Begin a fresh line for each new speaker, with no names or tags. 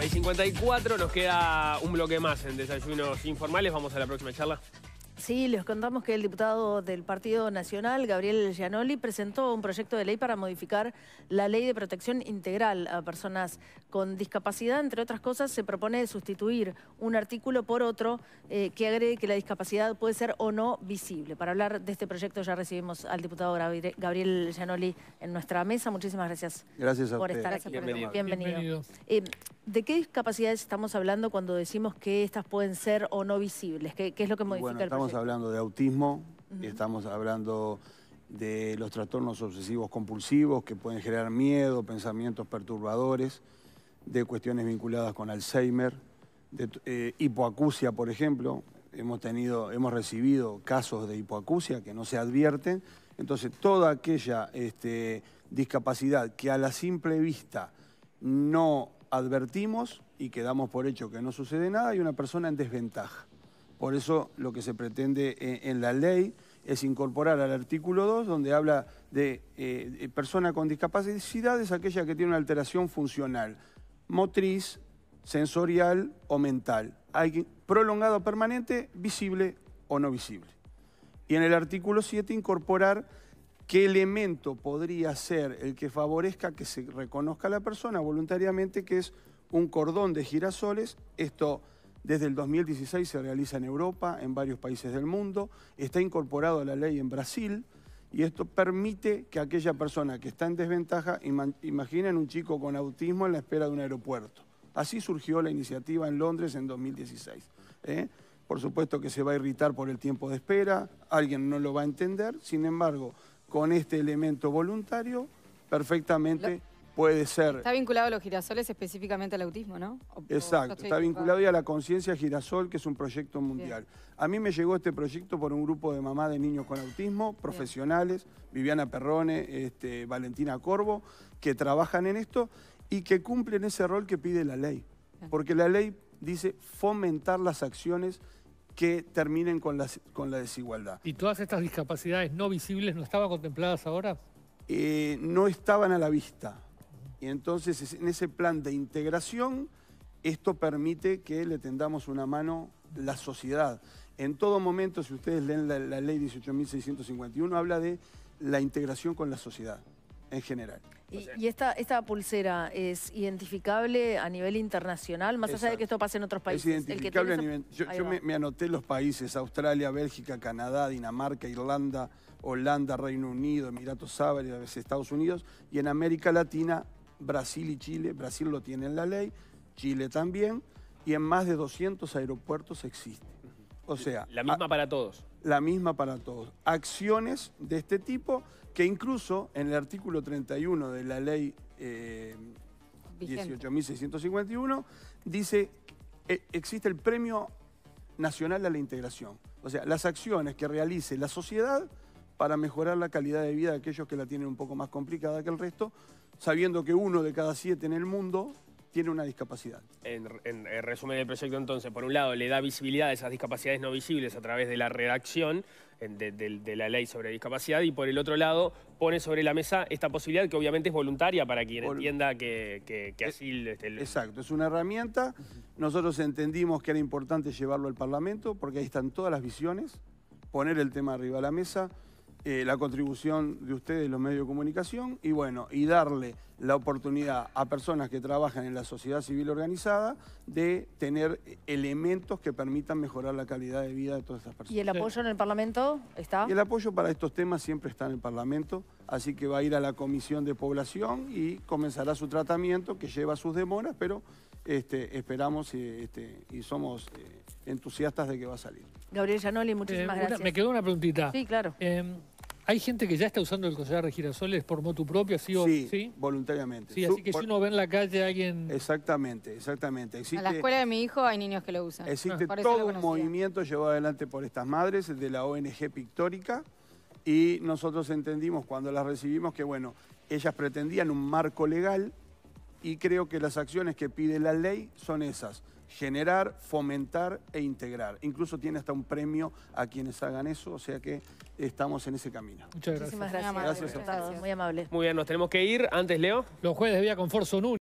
54, nos queda un bloque más en Desayunos Informales. Vamos a la próxima charla.
Sí, les contamos que el diputado del Partido Nacional, Gabriel Gianoli, presentó un proyecto de ley para modificar la ley de protección integral a personas con discapacidad. Entre otras cosas, se propone sustituir un artículo por otro eh, que agregue que la discapacidad puede ser o no visible. Para hablar de este proyecto ya recibimos al diputado Gabriel Gianoli en nuestra mesa. Muchísimas gracias, gracias por estar aquí. Bienvenido. Eh, ¿De qué discapacidades estamos hablando cuando decimos que estas pueden ser o no visibles? ¿Qué, es lo que modifica el proyecto? estamos
hablando de autismo, y estamos hablando de los trastornos obsesivos compulsivos que pueden generar miedo, pensamientos perturbadores, de cuestiones vinculadas con Alzheimer, de eh, hipoacusia, por ejemplo. Hemos, tenido, hemos recibido casos de hipoacusia que no se advierten. Entonces, toda aquella este, discapacidad que a la simple vista no advertimos y quedamos por hecho que no sucede nada, hay una persona en desventaja. Por eso lo que se pretende eh, en, la ley es incorporar al artículo 2, donde habla de, eh, persona con discapacidad, es aquella que tiene una alteración funcional, motriz, sensorial o mental, hay prolongado permanente, visible o no visible. Y en el artículo 7 incorporar qué elemento podría ser el que favorezca que se reconozca a la persona voluntariamente, que es un cordón de girasoles, esto desde el 2016 se realiza en Europa, en varios países del mundo, está incorporado a la ley en Brasil y esto permite que aquella persona que está en desventaja, imaginen un chico con autismo en la espera de un aeropuerto. Así surgió la iniciativa en Londres en 2016. ¿eh? Por supuesto que se va a irritar por el tiempo de espera, alguien no lo va a entender, sin embargo, con este elemento voluntario, perfectamente puede ser... Está vinculado a los girasoles específicamente al autismo, ¿no? Exacto, está vinculado ya a la conciencia girasol, que es un proyecto mundial. A mí me llegó este proyecto por un grupo de mamás de niños con autismo, profesionales, Viviana Perrone, este, Valentina Corvo, que trabajan en esto y que cumplen ese rol que pide la ley. Porque la ley dice fomentar las acciones que terminen con, la desigualdad. ¿Y todas estas discapacidades no visibles no estaban contempladas ahora? Eh, no estaban a la vista. Y entonces en ese plan de integración, esto permite que le tendamos una mano la sociedad. En todo momento, si ustedes leen la, ley 18.651, habla de la integración con la sociedad en general.
Y, esta, pulsera es identificable a nivel internacional, más allá de que esto pase en otros países. Es identificable a nivel... Yo, me,
me, anoté los países, Australia, Bélgica, Canadá, Dinamarca, Irlanda, Holanda, Reino Unido, Emiratos Árabes, Estados Unidos, y en América Latina, Brasil y Chile. Brasil lo tiene en la ley, Chile también, y en más de 200 aeropuertos existe. O sea... La misma para todos. La misma para todos. Acciones de este tipo que incluso en el artículo 31 de la ley 18.651 eh, dice que existe el premio nacional a la integración. O sea, las acciones que realice la sociedad para mejorar la calidad de vida de aquellos que la tienen un poco más complicada que el resto, sabiendo que uno de cada siete en el mundo tiene una discapacidad. En, resumen del proyecto entonces, por un lado le da visibilidad a esas discapacidades no visibles a través de la redacción de, la ley sobre discapacidad y por el otro lado pone sobre la mesa esta posibilidad que obviamente es voluntaria para quien entienda que, eh, así... Este, exacto, es una herramienta. Nosotros entendimos que era importante llevarlo al Parlamento porque ahí están todas las visiones, poner el tema arriba a la mesa. Eh, la contribución de ustedes, los medios de comunicación, y bueno, y darle la oportunidad a personas que trabajan en la sociedad civil organizada de tener elementos que permitan mejorar la calidad de vida de todas estas personas. ¿Y el apoyo
en el Parlamento está? el
apoyo para estos temas siempre está en el Parlamento, así que va a ir a la Comisión de Población y comenzará su tratamiento, que lleva sus demoras, pero este, esperamos y, eh, este, y somos eh, entusiastas de que va a salir.
Gabriel Janoli, muchísimas gracias. Me
quedó una preguntita. Sí,
claro. Em,
hay gente que ya está usando el collar de girasoles por motu propio, ¿sí? Sí, sí voluntariamente. Sí, así que si uno ve en la calle a alguien... Exactamente, exactamente. Existe, en la escuela
de mi hijo hay niños que lo usan. Existe todo un
movimiento llevado adelante por estas madres de la ONG Pictórica y nosotros entendimos cuando las recibimos que, bueno, ellas pretendían un marco legal y creo que las acciones que pide la ley son esas generar, fomentar e integrar. Incluso tiene hasta un premio a quienes hagan eso, o sea que estamos en ese camino. Muchas gracias. Muchísimas gracias. gracias. Muy amable. Muy bien, nos tenemos que ir. Antes, Leo. Los jueves de Vía con Forzo